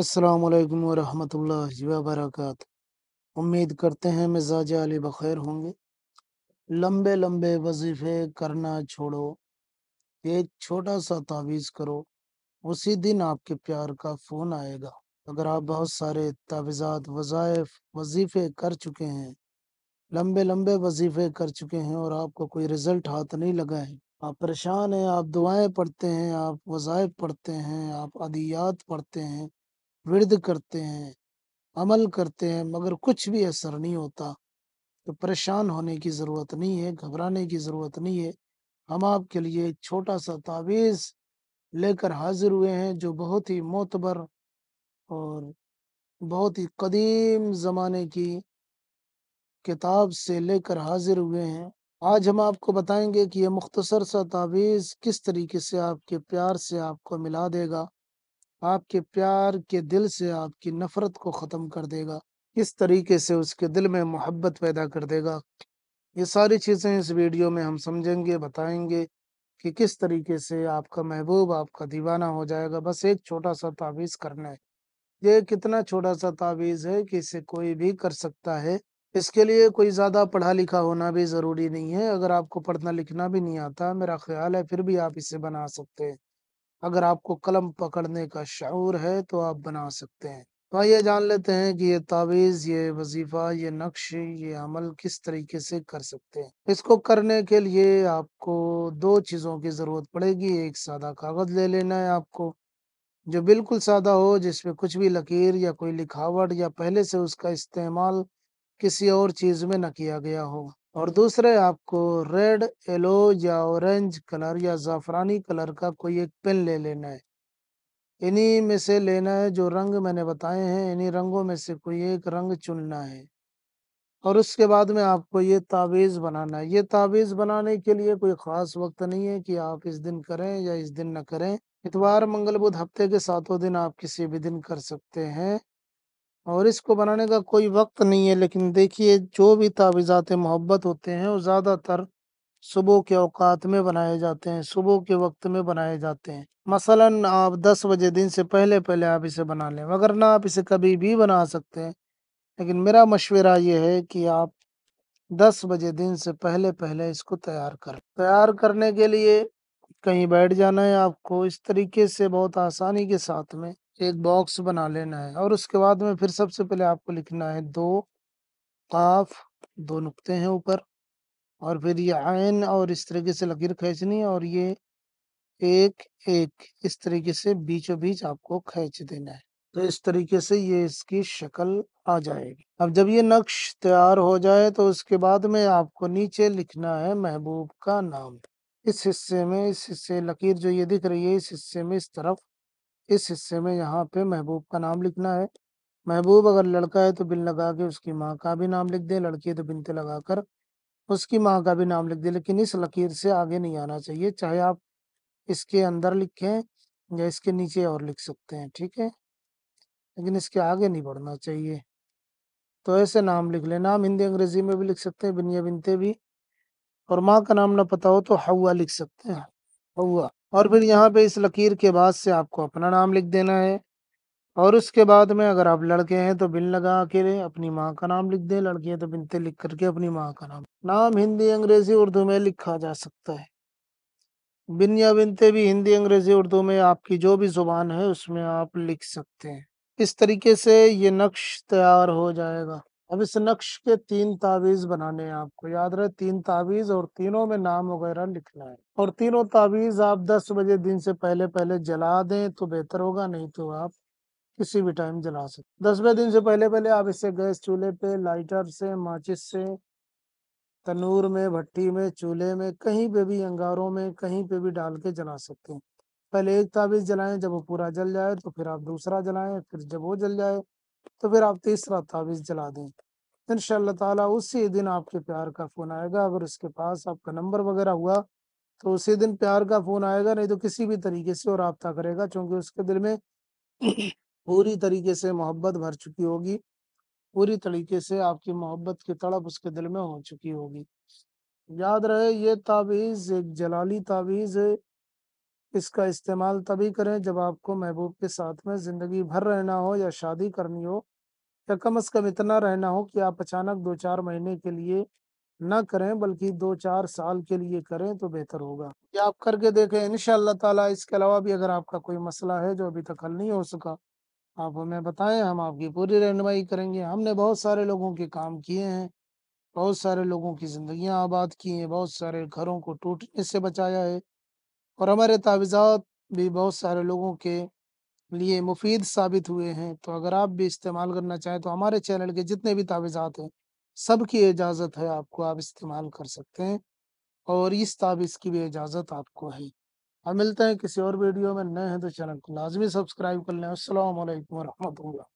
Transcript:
السلام علیکم ورحمۃ اللہ وبرکاتہ امید کرتے ہیں میں علی بخیر ہوں گے لمبے لمبے وظیفے کرنا چھوڑو ایک چھوٹا سا تعویذ کرو اسی دن آپ کے پیار کا فون آئے گا اگر آپ بہت سارے تعویذات وظائف وظیفے کر چکے ہیں لمبے لمبے وظیفے کر چکے ہیں اور آپ کو کوئی رزلٹ ہاتھ نہیں لگا ہے آپ پریشان ہیں آپ دعائیں پڑھتے ہیں آپ وظائف پڑھتے ہیں آپ ادیات پڑھتے ہیں ورد کرتے ہیں عمل کرتے ہیں مگر کچھ بھی اثر نہیں ہوتا تو پریشان ہونے کی ضرورت نہیں ہے گھبرانے کی ضرورت نہیں ہے ہم آپ کے لیے ایک چھوٹا سا تعویذ لے کر حاضر ہوئے ہیں جو بہت ہی معتبر اور بہت ہی قدیم زمانے کی کتاب سے لے کر حاضر ہوئے ہیں آج ہم آپ کو بتائیں گے کہ یہ مختصر سا تعویذ کس طریقے سے آپ کے پیار سے آپ کو ملا دے گا آپ کے پیار کے دل سے آپ کی نفرت کو ختم کر دے گا اس طریقے سے اس کے دل میں محبت پیدا کر دے گا یہ ساری چیزیں اس ویڈیو میں ہم سمجھیں گے بتائیں گے کہ کس طریقے سے آپ کا محبوب آپ کا دیوانہ ہو جائے گا بس ایک چھوٹا سا تعویذ کرنا ہے یہ کتنا چھوٹا سا تعویذ ہے کہ اسے کوئی بھی کر سکتا ہے اس کے لیے کوئی زیادہ پڑھا لکھا ہونا بھی ضروری نہیں ہے اگر آپ کو پڑھنا لکھنا بھی نہیں آتا میرا خیال ہے پھر بھی آپ اسے بنا سکتے ہیں اگر آپ کو قلم پکڑنے کا شعور ہے تو آپ بنا سکتے ہیں تو آئیے جان لیتے ہیں کہ یہ تعویز یہ وظیفہ یہ نقش یہ عمل کس طریقے سے کر سکتے ہیں اس کو کرنے کے لیے آپ کو دو چیزوں کی ضرورت پڑے گی ایک سادہ کاغذ لے لینا ہے آپ کو جو بالکل سادہ ہو جس پہ کچھ بھی لکیر یا کوئی لکھاوٹ یا پہلے سے اس کا استعمال کسی اور چیز میں نہ کیا گیا ہو اور دوسرے آپ کو ریڈ یلو یا اورنج کلر یا زعفرانی کلر کا کوئی ایک پن لے لینا ہے انہی میں سے لینا ہے جو رنگ میں نے بتائے ہیں انہی رنگوں میں سے کوئی ایک رنگ چننا ہے اور اس کے بعد میں آپ کو یہ تعویذ بنانا ہے یہ تعویذ بنانے کے لیے کوئی خاص وقت نہیں ہے کہ آپ اس دن کریں یا اس دن نہ کریں اتوار منگل بدھ ہفتے کے ساتوں دن آپ کسی بھی دن کر سکتے ہیں اور اس کو بنانے کا کوئی وقت نہیں ہے لیکن دیکھیے جو بھی تعویذات محبت ہوتے ہیں وہ زیادہ تر صبح کے اوقات میں بنائے جاتے ہیں صبح کے وقت میں بنائے جاتے ہیں مثلا آپ دس بجے دن سے پہلے پہلے آپ اسے بنا لیں مگر نہ آپ اسے کبھی بھی بنا سکتے ہیں لیکن میرا مشورہ یہ ہے کہ آپ دس بجے دن سے پہلے پہلے اس کو تیار کریں تیار کرنے کے لیے کہیں بیٹھ جانا ہے آپ کو اس طریقے سے بہت آسانی کے ساتھ میں ایک باکس بنا لینا ہے اور اس کے بعد میں پھر سب سے پہلے آپ کو لکھنا ہے دو قاف دو نقطے ہیں اوپر اور پھر یہ عین اور اس طریقے سے لکیر کھینچنی ہے اور یہ ایک اس طریقے سے بیچو بیچ آپ کو کھینچ دینا ہے تو اس طریقے سے یہ اس کی شکل آ جائے گی اب جب یہ نقش تیار ہو جائے تو اس کے بعد میں آپ کو نیچے لکھنا ہے محبوب کا نام اس حصے میں اس حصے لکیر جو یہ دکھ رہی ہے اس حصے میں اس طرف اس حصے میں یہاں پہ محبوب کا نام لکھنا ہے محبوب اگر لڑکا ہے تو بن لگا کے اس کی ماں کا بھی نام لکھ دے لڑکی ہے تو بنتے لگا کر اس کی ماں کا بھی نام لکھ دے لیکن اس لکیر سے آگے نہیں آنا چاہیے چاہے آپ اس کے اندر لکھیں یا اس کے نیچے اور لکھ سکتے ہیں ٹھیک ہے لیکن اس کے آگے نہیں بڑھنا چاہیے تو ایسے نام لکھ لیں نام ہندی انگریزی میں بھی لکھ سکتے ہیں بنیا بنتے بھی اور ماں کا نام نہ پتا ہو تو ہوا لکھ سکتے ہیں ہوا اور پھر یہاں پہ اس لکیر کے بعد سے آپ کو اپنا نام لکھ دینا ہے اور اس کے بعد میں اگر آپ لڑکے ہیں تو بن لگا کے اپنی ماں کا نام لکھ دیں لڑکی ہیں تو بنتے لکھ کر کے اپنی ماں کا نام نام ہندی انگریزی اردو میں لکھا جا سکتا ہے بن یا بنتے بھی ہندی انگریزی اردو میں آپ کی جو بھی زبان ہے اس میں آپ لکھ سکتے ہیں اس طریقے سے یہ نقش تیار ہو جائے گا اب اس نقش کے تین تعویذ بنانے ہیں آپ کو یاد رہے تین تعویذ اور تینوں میں نام وغیرہ لکھنا ہے اور تینوں تعویذ آپ دس بجے دن سے پہلے پہلے جلا دیں تو بہتر ہوگا نہیں تو آپ کسی بھی ٹائم جلا سکتے دن سے پہلے پہلے آپ اسے گیس چولہے پہ لائٹر سے ماچس سے تنور میں بھٹی میں چولہے میں کہیں پہ بھی انگاروں میں کہیں پہ بھی ڈال کے جلا سکتے ہیں پہلے ایک تعویذ جلائیں جب وہ پورا جل جائے تو پھر آپ دوسرا جلائیں پھر جب وہ جل جائے تو پھر آپ تیسرا تعویذ جلا دیں ان شاء اللہ تعالیٰ اسی دن آپ کے پیار کا فون آئے گا اگر اس کے پاس آپ کا نمبر وغیرہ ہوا تو اسی دن پیار کا فون آئے گا نہیں تو کسی بھی طریقے سے وہ رابطہ کرے گا چونکہ اس کے دل میں پوری طریقے سے محبت بھر چکی ہوگی پوری طریقے سے آپ کی محبت کی تڑپ اس کے دل میں ہو چکی ہوگی یاد رہے یہ تعویذ ایک جلالی تعویذ ہے اس کا استعمال تبھی کریں جب آپ کو محبوب کے ساتھ میں زندگی بھر رہنا ہو یا شادی کرنی ہو یا کم از کم اتنا رہنا ہو کہ آپ اچانک دو چار مہینے کے لیے نہ کریں بلکہ دو چار سال کے لیے کریں تو بہتر ہوگا یا آپ کر کے دیکھیں ان شاء اللہ تعالیٰ اس کے علاوہ بھی اگر آپ کا کوئی مسئلہ ہے جو ابھی تک حل نہیں ہو سکا آپ ہمیں بتائیں ہم آپ کی پوری رہنمائی کریں گے ہم نے بہت سارے لوگوں کے کام کیے ہیں بہت سارے لوگوں کی زندگیاں آباد کی ہیں بہت سارے گھروں کو ٹوٹنے سے بچایا ہے اور ہمارے تعویذات بھی بہت سارے لوگوں کے لیے مفید ثابت ہوئے ہیں تو اگر آپ بھی استعمال کرنا چاہیں تو ہمارے چینل کے جتنے بھی تعویذات ہیں سب کی اجازت ہے آپ کو آپ استعمال کر سکتے ہیں اور اس تعویذ کی بھی اجازت آپ کو ہے ہم ملتے ہیں کسی اور ویڈیو میں نئے ہیں تو چینل کو لازمی سبسکرائب کر لیں السلام علیکم ورحمۃ اللہ